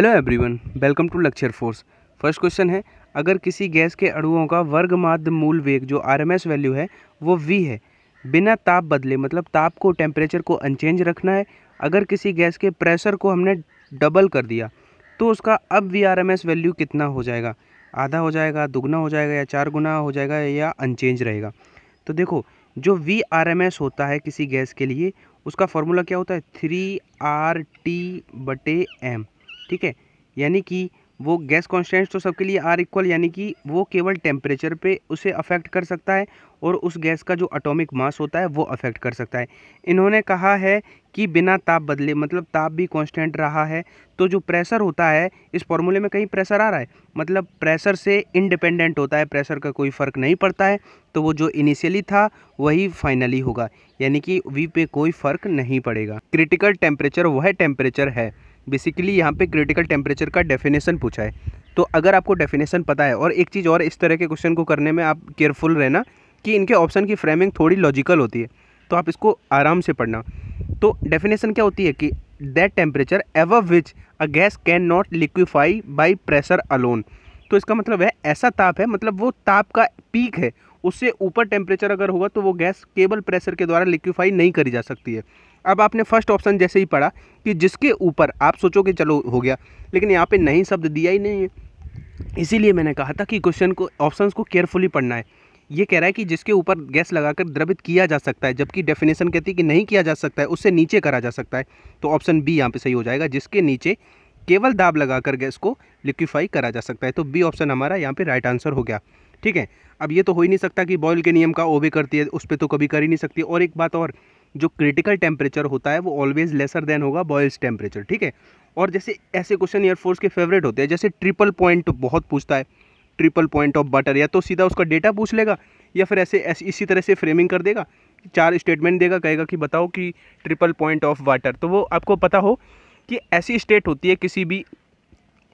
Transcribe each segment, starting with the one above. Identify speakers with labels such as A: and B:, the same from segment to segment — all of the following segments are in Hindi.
A: hello everyone welcome to lecture force first question है अगर किसी गैस के अणुओं का वर्ग माध्य मूल वेग जो आरएमएस वैल्यू है वो वी है बिना ताप बदले मतलब ताप को टेम्परेचर को अनचेंज रखना है अगर किसी गैस के प्रेशर को हमने डबल कर दिया तो उसका अब V R M S value कितना हो जाएगा आधा हो जाएगा दुगना हो जाएगा या चार गुना हो जाएगा या अनचेंज रहेगा तो देखो जो वी आर एम एस होता है किसी गैस के लिए उसका फॉर्मूला क्या होता है थ्री आर टी बटे एम ठीक है यानी कि वो गैस कॉन्स्टेंट्स तो सबके लिए आर इक्वल यानी कि वो केवल टेम्परेचर पे उसे अफेक्ट कर सकता है और उस गैस का जो अटोमिक मास होता है वो अफेक्ट कर सकता है इन्होंने कहा है कि बिना ताप बदले मतलब ताप भी कॉन्स्टेंट रहा है तो जो प्रेशर होता है इस फॉर्मूले में कहीं प्रेशर आ रहा है मतलब प्रेशर से इनडिपेंडेंट होता है प्रेशर का कोई फ़र्क नहीं पड़ता है तो वो जो इनिशियली था वही फाइनली होगा यानी कि वी पे कोई फ़र्क नहीं पड़ेगा क्रिटिकल टेम्परेचर वह टेम्परेचर है बेसिकली यहाँ पे क्रिटिकल टेम्परेचर का डेफिनेशन पूछा है तो अगर आपको डेफिनेशन पता है और एक चीज़ और इस तरह के क्वेश्चन को करने में आप केयरफुल रहना कि इनके ऑप्शन की फ्रेमिंग थोड़ी लॉजिकल होती है तो आप इसको आराम से पढ़ना तो डेफिनेशन क्या होती है कि that temperature above which a gas can not liquefy by pressure alone तो इसका मतलब है ऐसा ताप है मतलब वो ताप का पीक है उससे ऊपर टेम्परेचर अगर होगा तो वो गैस केबल प्रेशर के द्वारा लिक्विफाई नहीं करी जा सकती है अब आपने फर्स्ट ऑप्शन जैसे ही पढ़ा कि जिसके ऊपर आप सोचो कि चलो हो गया लेकिन यहाँ पे नहीं शब्द दिया ही नहीं है इसीलिए मैंने कहा था कि क्वेश्चन को ऑप्शंस को केयरफुली पढ़ना है ये कह रहा है कि जिसके ऊपर गैस लगाकर द्रवित किया जा सकता है जबकि डेफिनेशन कहती है कि नहीं किया जा सकता है उससे नीचे करा जा सकता है तो ऑप्शन बी यहाँ पर सही हो जाएगा जिसके नीचे केवल दाब लगाकर गैस को लिक्विफाई करा जा सकता है तो बी ऑप्शन हमारा यहाँ पर राइट आंसर हो गया ठीक है अब ये तो हो ही नहीं सकता कि बॉयल के नियम का ओबे करती है उस पर तो कभी कर ही नहीं सकती और एक बात और जो क्रिटिकल टेम्परेचर होता है वो ऑलवेज लेसर देन होगा बॉयल्स टेम्परेचर ठीक है और जैसे ऐसे क्वेश्चन एयरफोर्स के फेवरेट होते हैं जैसे ट्रिपल पॉइंट बहुत पूछता है ट्रिपल पॉइंट ऑफ बटर या तो सीधा उसका डेटा पूछ लेगा या फिर ऐसे ऐसे इसी तरह से फ्रेमिंग कर देगा चार स्टेटमेंट देगा कहेगा कि बताओ कि ट्रिपल पॉइंट ऑफ वाटर तो वो आपको पता हो कि ऐसी स्टेट होती है किसी भी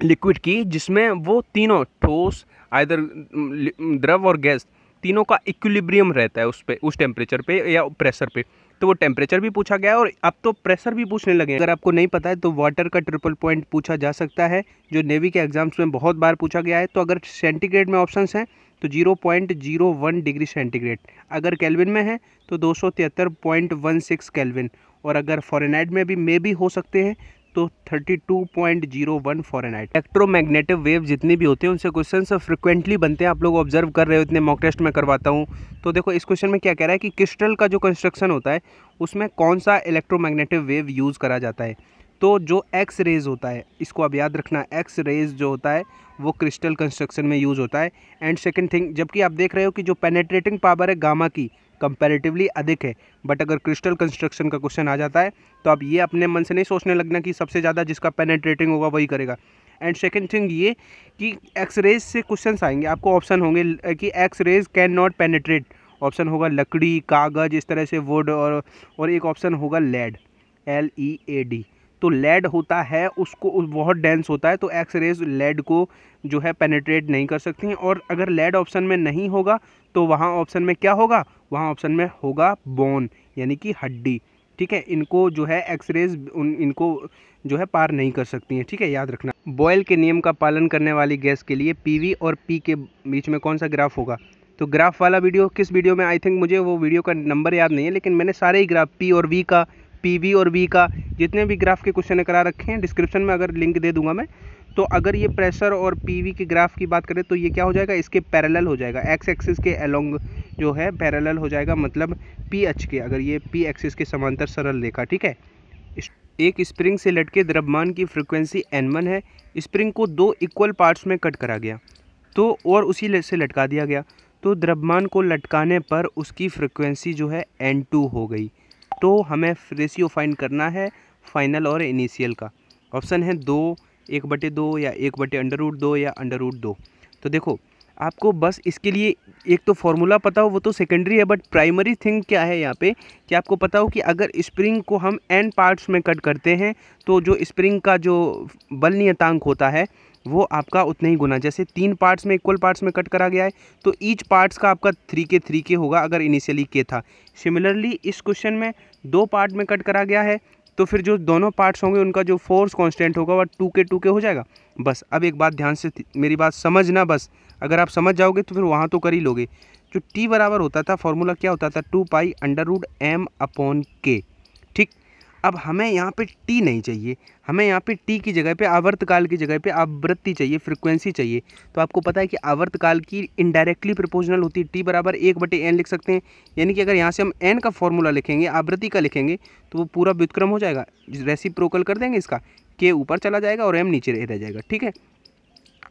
A: लिक्विड की जिसमें वो तीनों ठोस आयदर द्रव और गैस तीनों का इक्विलिब्रियम रहता है उस पर उस टेम्परेचर पे या प्रेशर पे तो वो टेम्परेचर भी पूछा गया और अब तो प्रेशर भी पूछने लगे अगर आपको नहीं पता है तो वाटर का ट्रिपल पॉइंट पूछा जा सकता है जो नेवी के एग्जाम्स में बहुत बार पूछा गया है तो अगर सेंटीग्रेड में ऑप्शन हैं तो 0.01 डिग्री सेंटीग्रेड अगर कैलविन में है तो दो सिक्स कैलविन और अगर फॉरेनाइड में भी मे भी हो सकते हैं तो 32.01 फॉरेनहाइट इलेक्ट्रोमैग्नेटिक वेव जितनी भी होते हैं उनसे क्वेश्चन फ्रिक्वेंटली बनते हैं आप लोग ऑब्जर्व कर रहे हो इतने मॉक टेस्ट में करवाता हूँ तो देखो इस क्वेश्चन में क्या कह रहा है कि क्रिस्टल का जो कंस्ट्रक्शन होता है उसमें कौन सा इलेक्ट्रोमैग्नेटिव वेव यूज़ करा जाता है तो जो एक्स रेज होता है इसको अब याद रखना एक्स रेज जो होता है वो क्रिस्टल कंस्ट्रक्शन में यूज़ होता है एंड सेकेंड थिंग जबकि आप देख रहे हो कि जो पेनेट्रेटिंग पावर है गामा की कंपैरेटिवली अधिक है बट अगर क्रिस्टल कंस्ट्रक्शन का क्वेश्चन आ जाता है तो आप ये अपने मन से नहीं सोचने लगना कि सबसे ज़्यादा जिसका पेनेट्रेटिंग होगा वही करेगा एंड सेकेंड थिंग ये कि एक्स रेज से क्वेश्चन आएंगे आपको ऑप्शन होंगे कि X rays can not penetrate option होगा लकड़ी कागज़ इस तरह से वुड और और एक ऑप्शन होगा lead L E A D तो लेड होता है उसको बहुत डेंस होता है तो एक्स रेज लेड को जो है पेनेट्रेट नहीं कर सकती हैं और अगर लेड ऑप्शन में नहीं होगा तो वहाँ ऑप्शन में क्या होगा वहाँ ऑप्शन में होगा बोन यानी कि हड्डी ठीक है इनको जो है एक्स उन इनको जो है पार नहीं कर सकती हैं ठीक है याद रखना बॉयल के नियम का पालन करने वाली गैस के लिए पी और पी के बीच में कौन सा ग्राफ होगा तो ग्राफ वाला वीडियो किस वीडियो में आई थिंक मुझे वो वीडियो का नंबर याद नहीं है लेकिन मैंने सारे ही ग्राफ पी और वी का पी वी और वी का जितने भी ग्राफ के क्वेश्चन करा रखे हैं डिस्क्रिप्शन में अगर लिंक दे दूंगा मैं तो अगर ये प्रेशर और पीवी के ग्राफ की बात करें तो ये क्या हो जाएगा इसके पैरेलल हो जाएगा एक्स एक्सिस के अलोंग जो है पैरेलल हो जाएगा मतलब पी एच के अगर ये पी एक्सिस के समांतर सरल रेखा ठीक है एक स्प्रिंग से लटके द्रव्यमान की फ्रिक्वेंसी एन वन है स्प्रिंग को दो इक्वल पार्ट्स में कट करा गया तो और उसी से लटका दिया गया तो द्रव्यमान को लटकाने पर उसकी फ्रिक्वेंसी जो है एन टू हो गई तो हमें रेशियो फाइंड करना है फाइनल और इनिशियल का ऑप्शन है दो एक बटे दो या एक बटे अंडर रूट दो या अंडर रूट दो तो देखो आपको बस इसके लिए एक तो फॉर्मूला पता हो वो तो सेकेंडरी है बट प्राइमरी थिंग क्या है यहाँ पे कि आपको पता हो कि अगर स्प्रिंग को हम एन पार्ट्स में कट करते हैं तो जो स्प्रिंग का जो बल नियतांक होता है वो आपका उतना ही गुना जैसे तीन पार्ट्स में इक्वल पार्ट्स में कट करा गया है तो ईच पार्ट्स का आपका थ्री के थ्री के होगा अगर इनिशियली के था सिमिलरली इस क्वेश्चन में दो पार्ट में कट करा गया है तो फिर जो दोनों पार्ट्स होंगे उनका जो फोर्स कांस्टेंट होगा वह टू के टू के हो जाएगा बस अब एक बात ध्यान से मेरी बात समझना बस अगर आप समझ जाओगे तो फिर वहाँ तो कर ही लोगे जो टी बराबर होता था फॉर्मूला क्या होता था two pi under root M upon K ठीक अब हमें यहाँ पे टी नहीं चाहिए हमें यहाँ पे टी की जगह पे आवर्त काल की जगह पे आवृत्ति चाहिए फ्रिक्वेंसी चाहिए तो आपको पता है कि आवर्त काल की इनडायरेक्टली प्रपोजनल होती है टी बराबर एक बटे एन लिख सकते हैं यानी कि अगर यहाँ से हम एन का फॉर्मूला लिखेंगे आवृत्ति का लिखेंगे तो वो पूरा व्युतक्रम हो जाएगा रेसी प्रोकल कर देंगे इसका के ऊपर चला जाएगा और एम नीचे रह जाएगा ठीक है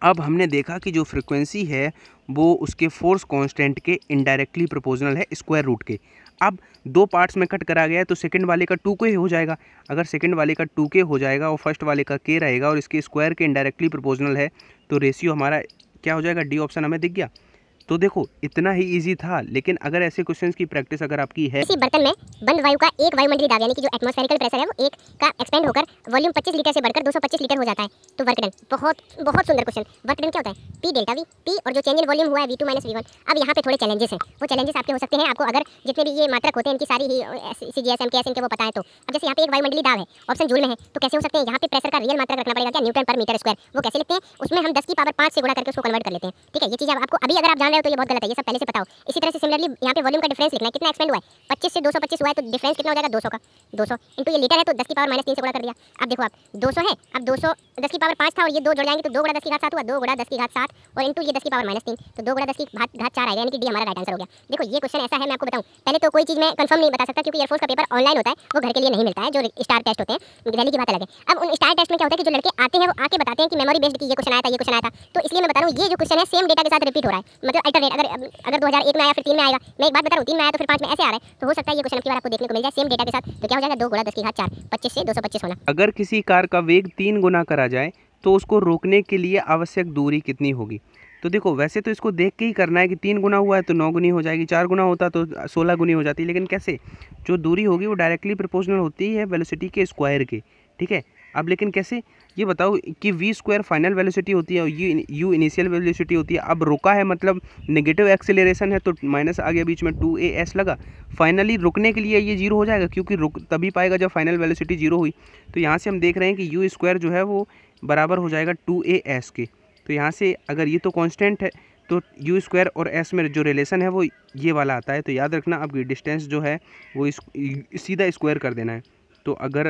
A: अब हमने देखा कि जो फ्रिक्वेंसी है वो उसके फोर्स कांस्टेंट के इनडायरेक्टली प्रोपोर्शनल है स्क्वायर रूट के अब दो पार्ट्स में कट करा गया है तो सेकंड वाले का टू के हो जाएगा अगर सेकंड वाले का टू के हो जाएगा और फर्स्ट वाले का के रहेगा और इसके स्क्वायर के इंडायरेक्टली प्रपोजनल है तो रेशियो हमारा क्या हो जाएगा डी ऑप्शन हमें दिख गया तो देखो इतना ही इजी था लेकिन अगर ऐसे क्वेश्चंस की प्रैक्टिस अगर आपकी है किसी
B: बर्तन में बंद वायु का एक वायुमंडलीय दाब यानी कि जो एटमॉस्फेरिकल प्रेशर है वो एक का एक्सपेंड होकर वॉल्यूम 25 लीटर से बढ़कर 225 लीटर हो जाता है तो वर्क डन बहुत बहुत सुंदर क्वेश्चन वर्क डन क्या होता है पी डेल्टा वी पी और जो चेंज इन वॉल्यूम हुआ है V two minus V one अब यहाँ पे थोड़े चैलेंजेस हैं वो चैलेंजेस आपके हो सकते हैं आपको अगर जितने भी ये मात्रक होते हैं इनकी सारी ही C G S M K S इनके वो पता है तो अब जैसे यहाँ पे एक वायुमंडली दाब है ऑप्शन जूल में है तो कैसे हो सकते हैं यहाँ पे प्रेशर का रियल मात्रक रखना पड़ेगा क्या न्यूटन पर मीटर स्क्वायर वो कैसे लिखते हैं उसमें हम दस की पावर पाँच से गुणा करके उसको कन्वर्ट कर लेते हैं ठीक है ये चीज़ आपको अभी अगर आप जान रहे हो तो ये बहुत गलत है ये सब पहले से बताओ इसी तरह से सिमिलरली यहाँ पे वॉल्यूम का डिफरेंस लिखना है कितना एक्सपेंड हुआ है पच्चीस से दो सौ पच्चीस हुआ है तो डिफरेंस कितना हो जाएगा दो सौ का दो सौ इंटू ये लीटर है तो दस की पावर माइनस तीन से गुड़ा कर दिया अब देखो आप दो सौ है अब दो सौ दस की पावर पाँच था और ये दो जुड़ जाएंगे तो दो गुड़ा दस की घाट सात हुआ दो गुड़ा दस की घाट सात और इंटू ये दस की पावर माइनस तीन तो दो गुड़ा दस की घाट घाट चार आएगा यानी कि डी हमारा राइट आंसर हो गया देखो ये क्वेश्चन ऐसा है मैं आपको बताऊँ पहले तो कोई चीज़ मैं कंफर्म नहीं बता सकता क्योंकि एयरफोर्स का पेपर ऑनलाइन होता है वो घर के लिए नहीं मिलता है जो स्टार टेस्ट होते हैं दिल्ली की बात अलग है अब उन स्टार टेस्ट में क्या होता है कि जो लड़के आते हैं वो आके बताते हैं कि मेमोरी बेस्ड की ये क्वेश्चन आया था ये क्वेश्चन आया था तो इसलिए मैं बता रहा हूँ ये जो क्वेश्चन है सेम डेटा के साथ रिपीट हो रहा है मतलब अल्टरनेट अगर अगर 2001 में आया फिर तीन में आएगा मैं एक बात बता रहा हूँ तीन में आया तो फिर पांच में ऐसे आ रहा है तो हो सकता है ये क्वेश्चन की बार आपको देखने को मिल जाए सेम डेटा के साथ तो क्या हो जाएगा दो गुड़ा दस की घाट चार पच्चीस से दो सौ पच्चीस होना
A: अगर किसी कार का वेग तीन गुना करा जाए तो उसको रोकने के लिए आवश्यक दूरी कितनी होगी तो देखो वैसे तो इसको देख के ही करना है कि तीन गुना हुआ है तो नौ गुनी हो जाएगी चार गुना होता तो सोलह गुनी हो जाती लेकिन कैसे जो दूरी होगी वो डायरेक्टली प्रोपोर्शनल होती है वेलोसिटी के स्क्वायर के ठीक है अब लेकिन कैसे ये बताओ कि वी स्क्वायर फाइनल वेलोसिटी होती है और यू यू इनिशियल वेलोसिटी होती है अब रुका है मतलब नेगेटिव एक्सेलरेशन है तो माइनस आ गया बीच में टू ए एस लगा फाइनली रुकने के लिए ये जीरो हो जाएगा क्योंकि रुक तभी पाएगा जब फाइनल वेलोसिटी जीरो हुई तो यहाँ से हम देख रहे हैं कि यू स्क्वायर जो है वो बराबर हो जाएगा टू ए एस के तो यहाँ से अगर ये तो कॉन्स्टेंट है तो यू स्क्वायर और एस में जो रिलेशन है वो ये वाला आता है तो याद रखना आपकी डिस्टेंस जो है वो इस, सीधा स्क्वायर कर देना है तो अगर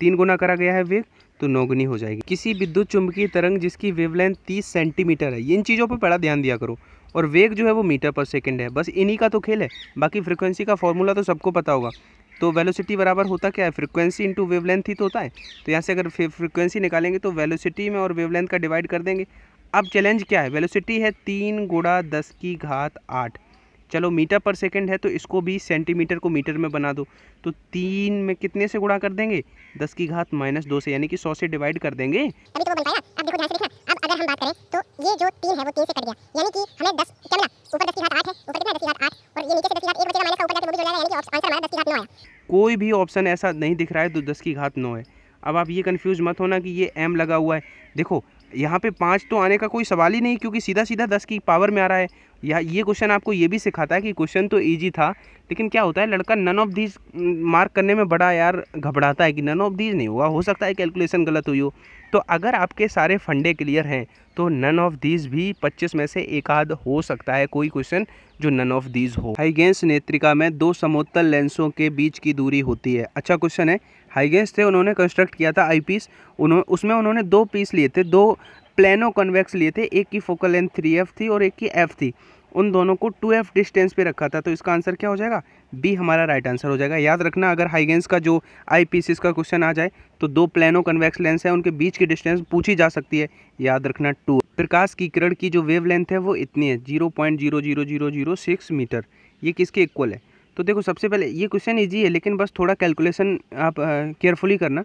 A: तीन गुना करा गया है वेग तो नौगुनी हो जाएगी किसी विद्युत चुंबकीय तरंग जिसकी वेवलेंथ 30 सेंटीमीटर है इन चीज़ों पर बड़ा ध्यान दिया करो और वेग जो है वो मीटर पर सेकंड है बस इन्हीं का तो खेल है बाकी फ्रीक्वेंसी का फॉर्मूला तो सबको पता होगा तो वेलोसिटी बराबर होता क्या है फ्रीक्वेंसी इंटू वेवलेंथ ही तो होता है तो यहाँ से अगर फ्रीक्वेंसी निकालेंगे तो वेलोसिटी में और वेवलेंथ का डिवाइड कर देंगे अब चैलेंज क्या है वेलोसिटी है तीन गुड़ा दस की घात आठ चलो मीटर पर सेकंड है तो इसको भी सेंटीमीटर को मीटर में बना दो तो तीन में कितने से गुणा कर देंगे दस की घात माइनस दो से यानी कि सौ से डिवाइड कर देंगे कोई भी ऑप्शन ऐसा नहीं दिख रहा है तो दस की घात नौ है अब आप ये कन्फ्यूज मत होना कि ये एम लगा हुआ है देखो यहाँ पे पाँच तो आने का कोई सवाल ही नहीं क्योंकि सीधा सीधा दस की पावर में आ रहा है या ये क्वेश्चन आपको ये भी सिखाता है कि क्वेश्चन तो ईजी था लेकिन क्या होता है लड़का नन ऑफ दीज मार्क करने में बड़ा यार घबराता है कि नन ऑफ दीज नहीं हुआ हो सकता है कैलकुलेशन गलत हुई हो तो अगर आपके सारे फंडे क्लियर हैं तो नन ऑफ दीज भी पच्चीस में से एक आध हो सकता है कोई क्वेश्चन जो नन ऑफ दीज हो हाईगेंस नेत्रिका में दो समोत्तर लेंसों के बीच की दूरी होती है अच्छा क्वेश्चन है हाइगेंस थे उन्होंने कंस्ट्रक्ट किया था आई पीस उन्हों उसमें उन्होंने दो पीस लिए थे दो प्लानो कन्वेक्स लिए थे एक की फोकल लेंथ थ्री एफ थी और एक की एफ थी उन दोनों को टू एफ डिस्टेंस पे रखा था तो इसका आंसर क्या हो जाएगा बी हमारा राइट आंसर हो जाएगा याद रखना अगर हाइगेंस का जो आई पीसीस का क्वेश्चन आ जाए तो दो प्लानो कन्वेक्स लेंस है उनके बीच की डिस्टेंस पूछी जा सकती है याद रखना टू प्रकाश की किरण की जो वेव लेंथ है वो इतनी है zero point zero zero zero zero six metre ये किसके इक्वल है तो देखो सबसे पहले ये क्वेश्चन ईजी है लेकिन बस थोड़ा कैलकुलेशन आप केयरफुली करना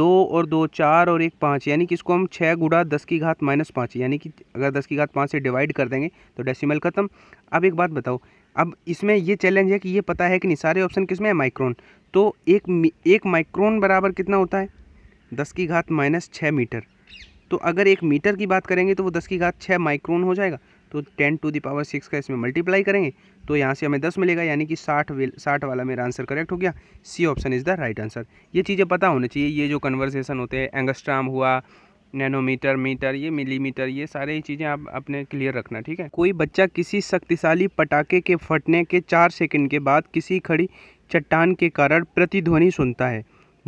A: दो और दो चार और एक पाँच यानी कि इसको हम छः गुड़ा दस की घात माइनस पाँच यानी कि अगर दस की घात पाँच से डिवाइड कर देंगे तो डेसिमल ख़त्म अब एक बात बताओ अब इसमें ये चैलेंज है कि ये पता है कि नहीं सारे ऑप्शन किस में है माइक्रोन तो एक एक माइक्रोन बराबर कितना होता है दस की घात माइनस छः मीटर तो अगर एक मीटर की बात करेंगे तो वो दस की घात छः माइक्रोन हो जाएगा तो ten to the power six का इसमें मल्टीप्लाई करेंगे तो यहाँ से हमें दस मिलेगा यानी कि साठ साठ वाला मेरा आंसर करेक्ट हो गया C option is the right answer ये चीज़ें पता होनी चाहिए ये जो कन्वर्सेशन होते हैं एंगस्ट्राम हुआ नैनोमीटर मीटर ये मिलीमीटर ये ही चीज़ें आप अपने क्लियर रखना ठीक है कोई बच्चा किसी शक्तिशाली पटाखे के फटने के चार सेकंड के बाद किसी खड़ी चट्टान के कारण प्रतिध्वनि सुनता है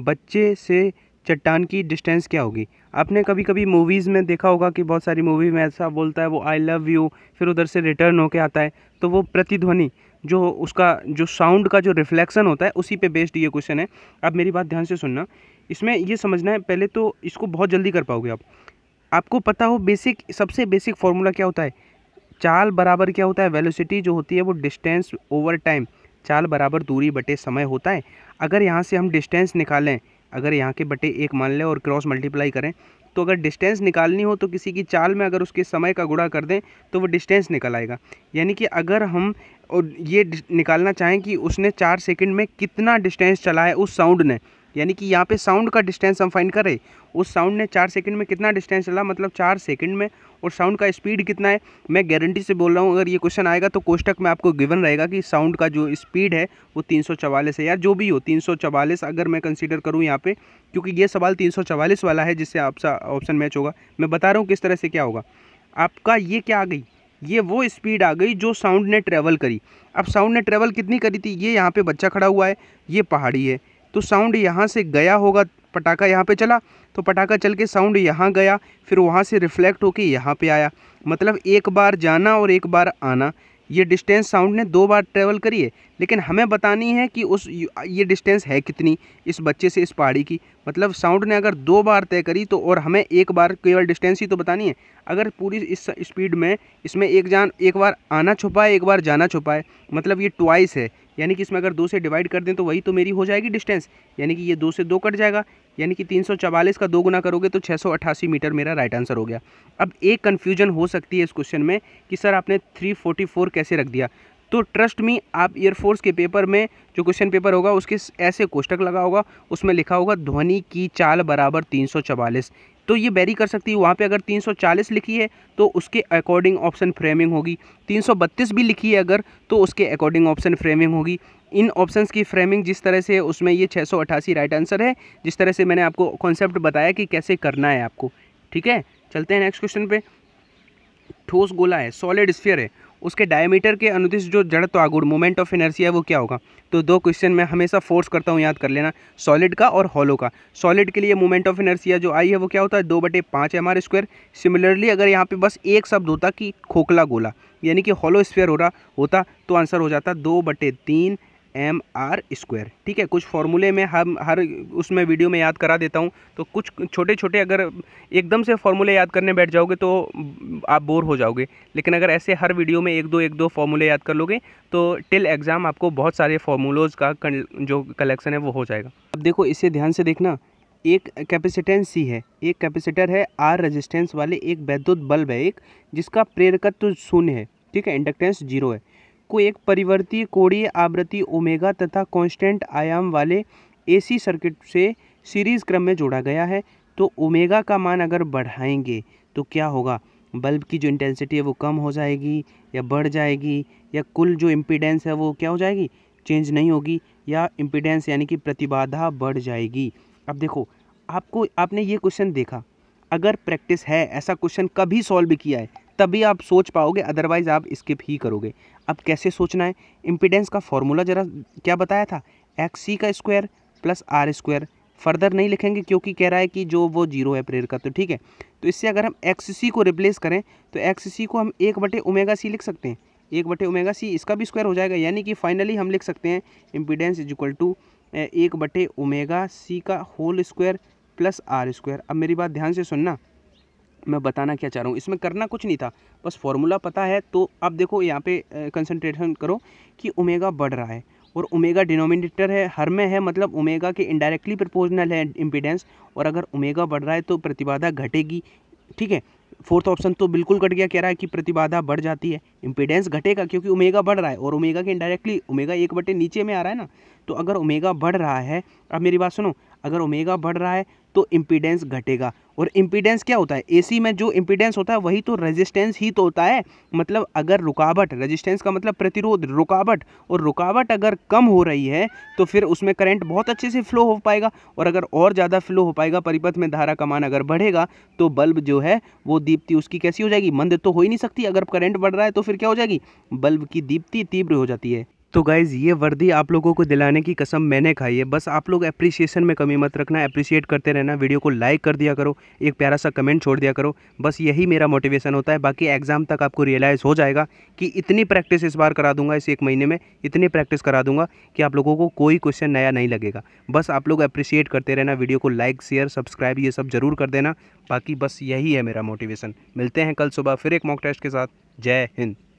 A: बच्चे से चट्टान की डिस्टेंस क्या होगी आपने कभी कभी मूवीज़ में देखा होगा कि बहुत सारी मूवी में ऐसा बोलता है वो आई लव यू फिर उधर से रिटर्न होके आता है तो वो प्रतिध्वनि जो उसका जो साउंड का जो रिफ्लेक्शन होता है उसी पे बेस्ड ये क्वेश्चन है आप मेरी बात ध्यान से सुनना इसमें ये समझना है पहले तो इसको बहुत जल्दी कर पाओगे आप आपको पता हो बेसिक सबसे बेसिक फार्मूला क्या होता है चाल बराबर क्या होता है वेलोसिटी जो होती है वो डिस्टेंस ओवर टाइम चाल बराबर दूरी बटे समय होता है अगर यहाँ से हम डिस्टेंस निकालें अगर यहाँ के बटे एक मान लें और क्रॉस मल्टीप्लाई करें तो अगर डिस्टेंस निकालनी हो तो किसी की चाल में अगर उसके समय का गुड़ा कर दें तो वो डिस्टेंस निकल आएगा यानी कि अगर हम और ये निकालना चाहें कि उसने चार सेकंड में कितना डिस्टेंस चला है उस साउंड ने यानी कि यहाँ पे साउंड का डिस्टेंस हम फाइंड करें उस साउंड ने चार सेकंड में कितना डिस्टेंस चला मतलब चार सेकंड में और साउंड का स्पीड कितना है मैं गारंटी से बोल रहा हूँ अगर ये क्वेश्चन आएगा तो कोष्टक में आपको गिवन रहेगा कि साउंड का जो स्पीड है वो तीन है या जो भी हो तीन अगर मैं कंसिडर करूँ यहाँ पर क्योंकि ये सवाल तीन वाला है जिससे आपका ऑप्शन मैच होगा मैं बता रहा हूँ किस तरह से क्या होगा आपका ये क्या आ गई ये वो स्पीड आ गई जो साउंड ने ट्रैवल करी अब साउंड ने ट्रेवल कितनी करी थी ये यहाँ पे बच्चा खड़ा हुआ है ये पहाड़ी है तो साउंड यहाँ से गया होगा पटाखा यहाँ पे चला तो पटाखा चल के साउंड यहाँ गया फिर वहाँ से रिफ्लेक्ट होके यहाँ पे आया मतलब एक बार जाना और एक बार आना ये डिस्टेंस साउंड ने दो बार ट्रेवल करी है लेकिन हमें बतानी है कि उस ये डिस्टेंस है कितनी इस बच्चे से इस पहाड़ी की मतलब साउंड ने अगर दो बार तय करी तो और हमें एक बार केवल डिस्टेंस ही तो बतानी है अगर पूरी इस स्पीड में इसमें एक जान एक बार आना छुपाए एक बार जाना छुपाए मतलब ये ट्वाइस है यानी कि इसमें अगर दो से डिवाइड कर दें तो वही तो मेरी हो जाएगी डिस्टेंस यानी कि ये दो से दो कट जाएगा यानी कि तीन का दो गुना करोगे तो छः मीटर मेरा राइट आंसर हो गया अब एक कन्फ्यूजन हो सकती है इस क्वेश्चन में कि सर आपने थ्री कैसे रख दिया तो ट्रस्ट मी आप एयरफोर्स के पेपर में जो क्वेश्चन पेपर होगा उसके ऐसे कोष्टक लगा होगा उसमें लिखा होगा ध्वनि की चाल बराबर तीन तो ये बैरी कर सकती है वहाँ पे अगर 340 लिखी है तो उसके अकॉर्डिंग ऑप्शन फ्रेमिंग होगी 332 भी लिखी है अगर तो उसके अकॉर्डिंग ऑप्शन फ्रेमिंग होगी इन ऑप्शंस की फ्रेमिंग जिस तरह से है उसमें ये छः राइट आंसर है जिस तरह से मैंने आपको कॉन्सेप्ट बताया कि कैसे करना है आपको ठीक है चलते हैं नेक्स्ट क्वेश्चन पर ठोस गोला है सॉलिड स्फियर है उसके डायमीटर के अनुदिश जो जड़त्व आगुण मोमेंट ऑफ एनर्जी है वो क्या होगा तो दो क्वेश्चन मैं हमेशा फोर्स करता हूँ याद कर लेना सॉलिड का और हॉलो का सॉलिड के लिए मोमेंट ऑफ एनर्सिया जो आई है वो क्या होता है दो बटे पाँच एम आर स्क्वायर सिमिलरली अगर यहाँ पे बस एक शब्द होता कि खोखला गोला यानी कि हॉलो स्क्वायर हो रहा होता तो आंसर हो जाता दो बटे तीन एम आर स्क्वायर ठीक है कुछ फॉर्मूले में हम हर उसमें वीडियो में याद करा देता हूँ तो कुछ छोटे छोटे अगर एकदम से फॉर्मूले याद करने बैठ जाओगे तो आप बोर हो जाओगे लेकिन अगर ऐसे हर वीडियो में एक दो एक दो फॉर्मूले याद कर लोगे तो टिल एग्ज़ाम आपको बहुत सारे फॉर्मूलोज़ का जो कलेक्शन है वो हो जाएगा अब देखो इसे ध्यान से देखना एक कैपेसिटेंस सी है एक कैपेसिटर है आर रजिस्टेंस वाले एक वैद्युत बल्ब है एक जिसका प्रेरकत्व शून्य है ठीक है इंडक्टेंस जीरो है को एक परिवर्तीय कोणीय आवृत्ति ओमेगा तथा कांस्टेंट आयाम वाले एसी सर्किट से सीरीज़ क्रम में जोड़ा गया है तो ओमेगा का मान अगर बढ़ाएंगे तो क्या होगा बल्ब की जो इंटेंसिटी है वो कम हो जाएगी या बढ़ जाएगी या कुल जो इम्पीडेंस है वो क्या हो जाएगी चेंज नहीं होगी या इम्पीडेंस यानी कि प्रतिबाधा बढ़ जाएगी अब देखो आपको आपने ये क्वेश्चन देखा अगर प्रैक्टिस है ऐसा क्वेश्चन कभी सॉल्व किया है तभी आप सोच पाओगे अदरवाइज़ आप स्किप ही करोगे अब कैसे सोचना है इम्पिडेंस का फॉर्मूला ज़रा क्या बताया था एक्स सी का square plus R square further नहीं लिखेंगे क्योंकि कह रहा है कि जो वो जीरो है प्रेर का तो ठीक है तो इससे अगर हम एक्स सी को रिप्लेस करें तो एक्स सी को हम एक बटे उमेगा सी लिख सकते हैं एक बटे उमेगा सी इसका भी स्क्वायर हो जाएगा यानी कि फाइनली हम लिख सकते हैं इम्पिडेंस इज इक्वल टू एक बटे ओमेगा सी का whole square plus R square अब मेरी बात ध्यान से सुनना मैं बताना क्या चाह रहा हूँ इसमें करना कुछ नहीं था बस फॉर्मूला पता है तो आप देखो यहाँ पे कंसंट्रेशन करो कि ओमेगा बढ़ रहा है और ओमेगा डिनोमिनेटर है हर में है मतलब ओमेगा के इनडायरेक्टली प्रपोजनल है इम्पीडेंस और अगर ओमेगा बढ़ रहा है तो प्रतिबाधा घटेगी ठीक है फोर्थ ऑप्शन तो बिल्कुल कट गया कह रहा है कि प्रतिबाधा बढ़ जाती है इम्पीडेंस घटेगा क्योंकि ओमेगा बढ़ रहा है और ओमेगा के इनडायरेक्टली ओमेगा एक बटे नीचे में आ रहा है ना तो अगर ओमेगा बढ़ रहा है अब मेरी बात सुनो अगर ओमेगा बढ़ रहा है तो इम्पीडेंस घटेगा और इम्पीडेंस क्या होता है एसी में जो इम्पीडेंस होता है वही तो रेजिस्टेंस ही तो होता है मतलब अगर रुकावट रेजिस्टेंस का मतलब प्रतिरोध रुकावट और रुकावट अगर कम हो रही है तो फिर उसमें करंट बहुत अच्छे से फ्लो हो पाएगा और अगर और ज़्यादा फ्लो हो पाएगा परिपथ में धारा का मान अगर बढ़ेगा तो बल्ब जो है वो दीप्ति उसकी कैसी हो जाएगी मंद तो हो ही नहीं सकती अगर करेंट बढ़ रहा है तो फिर क्या हो जाएगी बल्ब की दीप्ति तीव्र हो जाती है तो गाइज़ ये वर्दी आप लोगों को दिलाने की कसम मैंने खाई है बस आप लोग अप्रिसिएशन में कमी मत रखना अप्रिशिएट करते रहना वीडियो को लाइक कर दिया करो एक प्यारा सा कमेंट छोड़ दिया करो बस यही मेरा मोटिवेशन होता है बाकी एग्ज़ाम तक आपको रियलाइज़ हो जाएगा कि इतनी प्रैक्टिस इस बार करा दूंगा इस एक महीने में इतनी प्रैक्टिस करा दूंगा कि आप लोगों को कोई क्वेश्चन नया नहीं लगेगा बस आप लोग अप्रिशिएट करते रहना वीडियो को लाइक शेयर सब्सक्राइब ये सब ज़रूर कर देना बाकी बस यही है मेरा मोटिवेशन मिलते हैं कल सुबह फिर एक मॉक टेस्ट के साथ जय हिंद